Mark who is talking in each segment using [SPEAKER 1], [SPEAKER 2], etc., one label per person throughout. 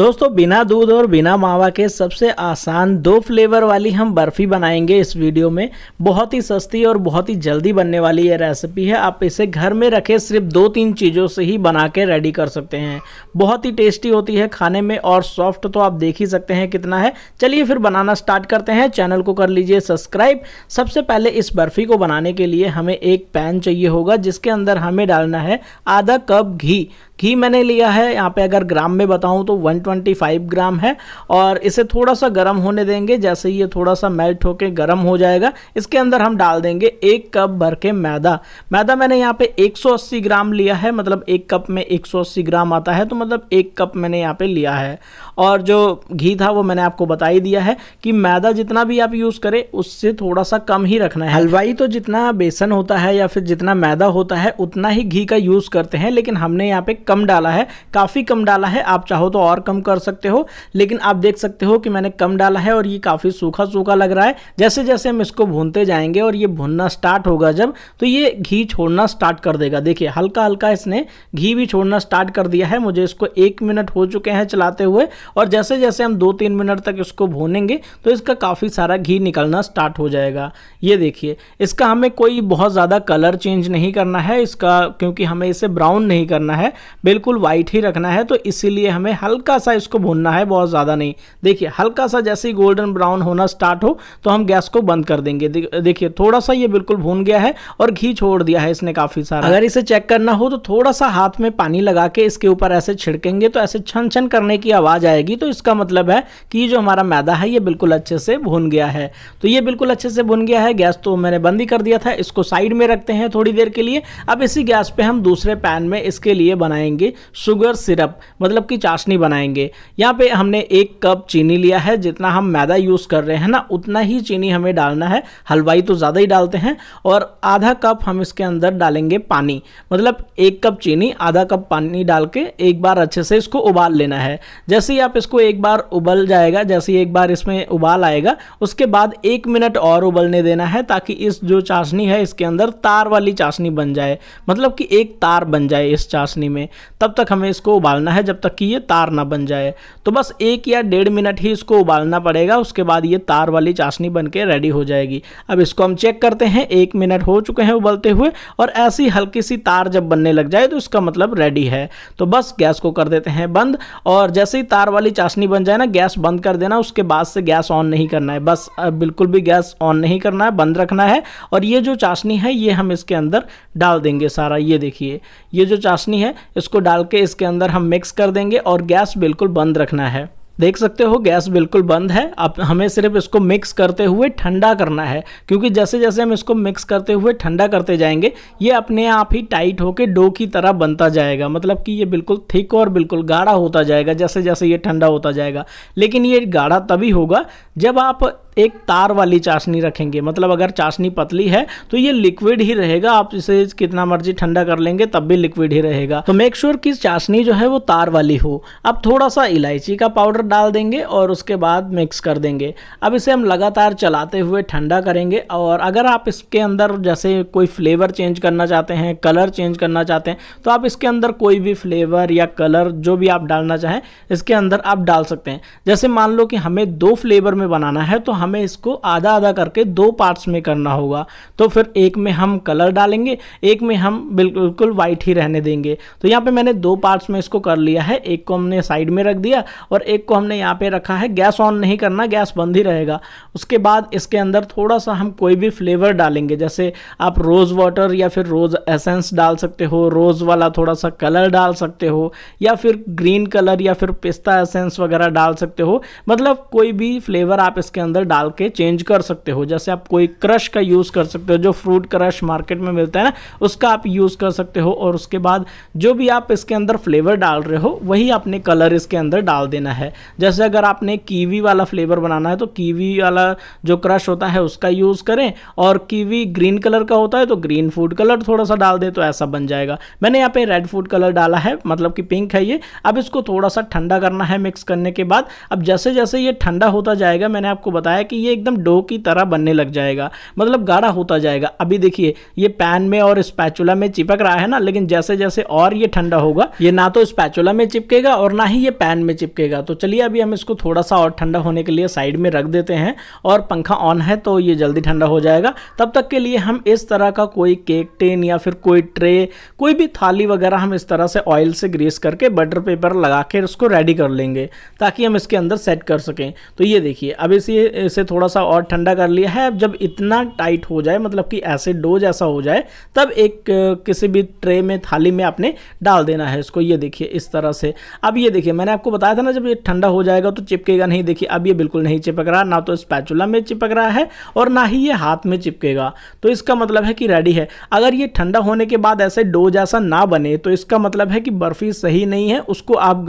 [SPEAKER 1] दोस्तों बिना दूध और बिना मावा के सबसे आसान दो फ्लेवर वाली हम बर्फ़ी बनाएंगे इस वीडियो में बहुत ही सस्ती और बहुत ही जल्दी बनने वाली ये रेसिपी है आप इसे घर में रखे सिर्फ दो तीन चीज़ों से ही बना के रेडी कर सकते हैं बहुत ही टेस्टी होती है खाने में और सॉफ्ट तो आप देख ही सकते हैं कितना है चलिए फिर बनाना स्टार्ट करते हैं चैनल को कर लीजिए सब्सक्राइब सबसे पहले इस बर्फ़ी को बनाने के लिए हमें एक पैन चाहिए होगा जिसके अंदर हमें डालना है आधा कप घी घी मैंने लिया है यहाँ पे अगर ग्राम में बताऊँ तो वन 125 ग्राम है और इसे थोड़ा सा गर्म होने देंगे जैसे ये थोड़ा सा मेल्ट होके गर्म हो जाएगा इसके अंदर हम डाल देंगे एक कप भर के मैदा मैदा मैंने यहाँ पे 180 ग्राम लिया है मतलब एक कप में 180 ग्राम आता है तो मतलब एक कप मैंने यहाँ पे लिया है और जो घी था वो मैंने आपको बता ही दिया है कि मैदा जितना भी आप यूज़ करें उससे थोड़ा सा कम ही रखना है हलवाई तो जितना बेसन होता है या फिर जितना मैदा होता है उतना ही घी का यूज़ करते हैं लेकिन हमने यहाँ पे कम डाला है काफ़ी कम डाला है आप चाहो तो और कम कर सकते हो लेकिन आप देख सकते हो कि मैंने कम डाला है और ये काफ़ी सूखा सूखा लग रहा है जैसे जैसे हम इसको भूनते जाएंगे और ये भुनना स्टार्ट होगा जब तो ये घी छोड़ना स्टार्ट कर देगा देखिए हल्का हल्का इसने घी भी छोड़ना स्टार्ट कर दिया है मुझे इसको एक मिनट हो चुके हैं चलाते हुए और जैसे जैसे हम दो तीन मिनट तक इसको भूनेंगे तो इसका काफ़ी सारा घी निकलना स्टार्ट हो जाएगा ये देखिए इसका हमें कोई बहुत ज़्यादा कलर चेंज नहीं करना है इसका क्योंकि हमें इसे ब्राउन नहीं करना है बिल्कुल वाइट ही रखना है तो इसीलिए हमें हल्का सा इसको भूनना है बहुत ज़्यादा नहीं देखिए हल्का सा जैसे ही गोल्डन ब्राउन होना स्टार्ट हो तो हम गैस को बंद कर देंगे देखिए थोड़ा सा ये बिल्कुल भून गया है और घी छोड़ दिया है इसने काफ़ी सारा अगर इसे चेक करना हो तो थोड़ा सा हाथ में पानी लगा के इसके ऊपर ऐसे छिड़केंगे तो ऐसे छन छन करने की आवाज़ आएगी जाएगी तो इसका मतलब है कि जो हमारा मैदा है ये बिल्कुल अच्छे से भुन गया है तो ये बिल्कुल अच्छे से भुन गया है गैस तो मैंने बंद ही कर दिया था इसको साइड में रखते हैं थोड़ी देर के लिए अब इसी गैस पर हम दूसरे पैन में इसके लिए बनाएंगे शुगर सिरप मतलब कि चाशनी बनाएंगे यहाँ पर हमने एक कप चीनी लिया है जितना हम मैदा यूज़ कर रहे हैं ना उतना ही चीनी हमें डालना है हलवाई तो ज़्यादा ही डालते हैं और आधा कप हम इसके अंदर डालेंगे पानी मतलब एक कप चीनी आधा कप पानी डाल के एक बार अच्छे से इसको उबाल लेना है जैसे ही आप इसको एक बार उबल जाएगा जैसे एक बार इसमें उबाल आएगा उसके बाद एक मिनट और उबलने देना है ताकि इस जो चाशनी है इसके अंदर तार वाली चाशनी बन जाए मतलब कि एक तार बन जाए इस चाशनी में तब तक हमें इसको उबालना है जब तक कि ये तार ना बन जाए तो बस एक या डेढ़ मिनट ही इसको उबालना पड़ेगा उसके बाद ये तार वाली चाशनी बन रेडी हो जाएगी अब इसको हम चेक करते हैं एक मिनट हो चुके हैं उबलते हुए और ऐसी हल्की सी तार जब बनने लग जाए तो इसका मतलब रेडी है तो बस गैस को कर देते हैं बंद और जैसे ही तार वाली चाशनी बन जाए ना गैस बंद कर देना उसके बाद से गैस ऑन नहीं करना है बस बिल्कुल भी गैस ऑन नहीं करना है बंद रखना है और ये जो चाशनी है ये हम इसके अंदर डाल देंगे सारा ये देखिए ये जो चाशनी है इसको डाल के इसके अंदर हम मिक्स कर देंगे और गैस बिल्कुल बंद रखना है देख सकते हो गैस बिल्कुल बंद है अब हमें सिर्फ इसको मिक्स करते हुए ठंडा करना है क्योंकि जैसे जैसे हम इसको मिक्स करते हुए ठंडा करते जाएंगे ये अपने आप ही टाइट होकर डो की तरह बनता जाएगा मतलब कि ये बिल्कुल थिक और बिल्कुल गाढ़ा होता जाएगा जैसे जैसे ये ठंडा होता जाएगा लेकिन ये गाढ़ा तभी होगा जब आप एक तार वाली चाशनी रखेंगे मतलब अगर चाशनी पतली है तो ये लिक्विड ही रहेगा आप इसे कितना मर्जी ठंडा कर लेंगे तब भी लिक्विड ही रहेगा तो मेक श्योर sure कि चाशनी जो है वो तार वाली हो अब थोड़ा सा इलायची का पाउडर डाल देंगे और उसके बाद मिक्स कर देंगे अब इसे हम लगातार चलाते हुए ठंडा करेंगे और अगर आप इसके अंदर जैसे कोई फ्लेवर चेंज करना चाहते हैं कलर चेंज करना चाहते हैं तो आप इसके अंदर कोई भी फ्लेवर या कलर जो भी आप डालना चाहें इसके अंदर आप डाल सकते हैं जैसे मान लो कि हमें दो फ्लेवर में बनाना है तो हम हमें इसको आधा आधा करके दो पार्ट्स में करना होगा तो फिर एक में हम कलर डालेंगे एक में हम बिल्कुल वाइट ही रहने देंगे तो यहाँ पे मैंने दो पार्ट्स में इसको कर लिया है एक को हमने साइड में रख दिया और एक को हमने यहाँ पे रखा है गैस ऑन नहीं करना गैस बंद ही रहेगा उसके बाद इसके अंदर थोड़ा सा हम कोई भी फ्लेवर डालेंगे जैसे आप रोज़ वाटर या फिर रोज़ एसेंस डाल सकते हो रोज़ वाला थोड़ा सा कलर डाल सकते हो या फिर ग्रीन कलर या फिर पिस्ता एसेंस वगैरह डाल सकते हो मतलब कोई भी फ्लेवर आप इसके अंदर डाल के चेंज कर सकते हो जैसे आप कोई क्रश का यूज़ कर सकते हो जो फ्रूट क्रश मार्केट में मिलता है ना उसका आप यूज़ कर सकते हो और उसके बाद जो भी आप इसके अंदर फ्लेवर डाल रहे हो वही आपने कलर इसके अंदर डाल देना है जैसे अगर आपने कीवी वाला फ्लेवर बनाना है तो कीवी वाला जो क्रश होता है उसका यूज़ करें और कीवी ग्रीन कलर का होता है तो ग्रीन फूड कलर थोड़ा सा डाल दें तो ऐसा बन जाएगा मैंने यहाँ पे रेड फूड कलर डाला है मतलब कि पिंक है ये अब इसको थोड़ा सा ठंडा करना है मिक्स करने के बाद अब जैसे जैसे ये ठंडा होता जाएगा मैंने आपको बताया है कि ये एकदम डो की तरह बनने लग जाएगा मतलब गाढ़ा होता जाएगा अभी देखिए ये पैन में और स्पैचुला में चिपक रहा है ना लेकिन जैसे जैसे और ये ठंडा होगा ये ना तो स्पैचुला में चिपकेगा और ना ही ये पैन में चिपकेगा तो चलिए अभी हम इसको थोड़ा सा और ठंडा होने के लिए साइड में रख देते हैं और पंखा ऑन है तो ये जल्दी ठंडा हो जाएगा तब तक के लिए हम इस तरह का कोई केक टेन या फिर कोई ट्रे कोई भी थाली वगैरह हम इस तरह से ऑयल से ग्रीस करके बटर पेपर लगा के उसको रेडी कर लेंगे ताकि हम इसके अंदर सेट कर सकें तो ये देखिए अब इसी इसे थोड़ा सा और ठंडा कर लिया है अब जब इतना टाइट हो जाए मतलब कि ऐसे डो जैसा हो जाए तब एक किसी भी ट्रे में थाली में आपने डाल देना है इसको ये देखिए इस तरह से अब ये देखिए मैंने आपको बताया था ना जब ये ठंडा हो जाएगा तो चिपकेगा नहीं देखिए अब ये बिल्कुल नहीं चिपक रहा ना तो स्पैचुला में चिपक रहा है और ना ही ये हाथ में चिपकेगा तो इसका मतलब है कि रेडी है अगर ये ठंडा होने के बाद ऐसे डो जैसा ना बने तो इसका मतलब है कि बर्फ़ी सही नहीं है उसको आप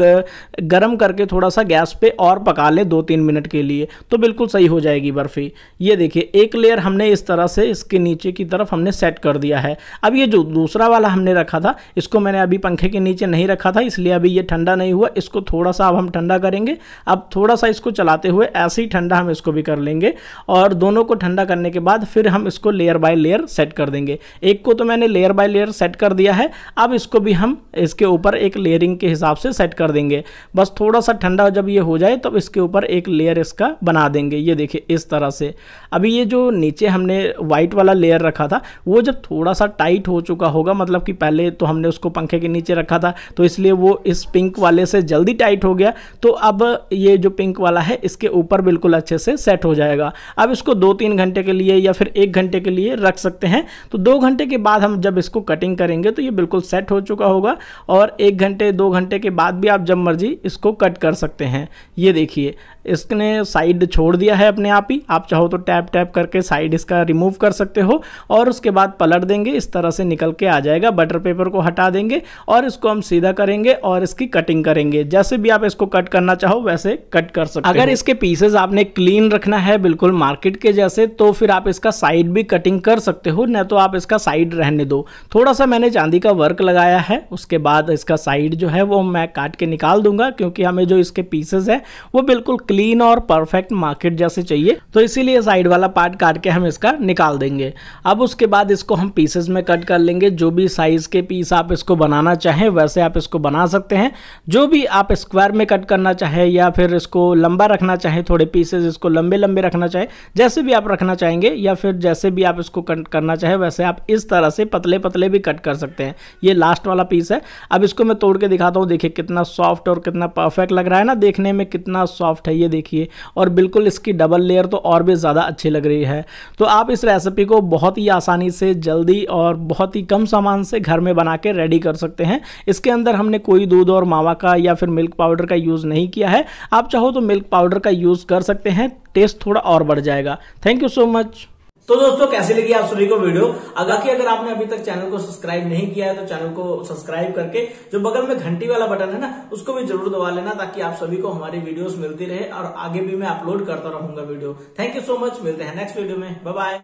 [SPEAKER 1] गर्म करके थोड़ा सा गैस पे और पका लें दो तीन मिनट के लिए तो बिल्कुल सही हो जाएगी बर्फ़ी ये देखिए एक लेयर हमने इस तरह से इसके नीचे की तरफ हमने सेट कर दिया है अब ये जो दूसरा वाला हमने रखा था इसको मैंने अभी पंखे के नीचे नहीं रखा था इसलिए अभी ये ठंडा नहीं हुआ इसको थोड़ा सा अब हम ठंडा करेंगे अब थोड़ा सा इसको चलाते हुए ऐसे ही ठंडा हम इसको भी कर लेंगे और दोनों को ठंडा करने के बाद फिर हम इसको लेयर बाय लेयर सेट कर देंगे एक को तो मैंने लेयर बाय लेयर सेट कर दिया है अब इसको भी हम इसके ऊपर एक लेयरिंग के हिसाब से सेट कर देंगे बस थोड़ा सा ठंडा जब ये हो जाए तब तो इसके ऊपर एक लेयर इसका बना देंगे ये देखिए इस तरह से अभी ये जो नीचे हमने वाइट वाला लेयर रखा था वो जब थोड़ा सा टाइट हो चुका होगा मतलब कि पहले तो हमने उसको पंखे के नीचे रखा था तो इसलिए वो इस पिंक वाले से जल्दी टाइट हो गया तो अब ये जो पिंक वाला है इसके ऊपर बिल्कुल अच्छे से सेट हो जाएगा अब इसको दो तीन घंटे के लिए या फिर एक घंटे के लिए रख सकते हैं तो दो घंटे के बाद हम जब इसको कटिंग करेंगे तो ये बिल्कुल सेट हो चुका होगा और एक घंटे दो घंटे के बाद भी आप जब मर्जी इसको कट कर सकते हैं ये देखिए इसने साइड छोड़ दिया है अपने आप ही आप चाहो तो टैप टैप करके साइड इसका रिमूव कर सकते हो और उसके बाद पलट देंगे इस तरह से निकल के आ जाएगा बटर पेपर को हटा देंगे और इसको हम सीधा करेंगे और इसकी कटिंग करेंगे जैसे भी आप इसको कट करना चाहो वैसे कट कर सकते अगर इसके पीसेज आपने क्लीन रखना है बिल्कुल मार्केट के जैसे तो फिर आप इसका साइड भी कटिंग कर सकते हो न तो आप इसका साइड रहने दो थोड़ा सा मैंने चांदी का वर्क लगाया है उसके बाद इसका साइड जो है वो मैं काट के निकाल दूंगा क्योंकि हमें जो इसके पीसेज है वो बिल्कुल क्लीन और परफेक्ट मार्केट जैसे चाहिए तो इसीलिए साइड वाला पार्ट काट के हम इसका निकाल देंगे अब उसके बाद इसको हम पीसेस में कट कर लेंगे जो भी साइज के पीस आप इसको बनाना चाहें वैसे आप इसको बना सकते हैं जो भी आप स्क्वायर में कट करना चाहें या फिर इसको लंबा रखना चाहें थोड़े पीसेज इसको लंबे लंबे रखना चाहें जैसे भी आप रखना चाहेंगे या फिर जैसे भी आप इसको कट करना चाहें वैसे आप इस तरह से पतले पतले भी कट कर सकते हैं ये लास्ट वाला पीस है अब इसको मैं तोड़ के दिखाता हूँ देखिए कितना सॉफ्ट और कितना परफेक्ट लग रहा है ना देखने में कितना सॉफ्ट है ये देखिए और बिल्कुल इसकी डबल लेयर तो और भी ज़्यादा अच्छी लग रही है तो आप इस रेसिपी को बहुत ही आसानी से जल्दी और बहुत ही कम सामान से घर में बना के रेडी कर सकते हैं इसके अंदर हमने कोई दूध और मावा का या फिर मिल्क पाउडर का यूज़ नहीं किया है आप चाहो तो मिल्क पाउडर का यूज़ कर सकते हैं टेस्ट थोड़ा और बढ़ जाएगा थैंक यू सो मच तो दोस्तों कैसे लगी आप सभी को वीडियो अगर कि अगर आपने अभी तक चैनल को सब्सक्राइब नहीं किया है तो चैनल को सब्सक्राइब करके जो बगल में घंटी वाला बटन है ना उसको भी जरूर दबा लेना ताकि आप सभी को हमारी वीडियोस मिलती रहे और आगे भी मैं अपलोड करता रहूंगा video thank you so much मिलते हैं नेक्स्ट वीडियो में बाय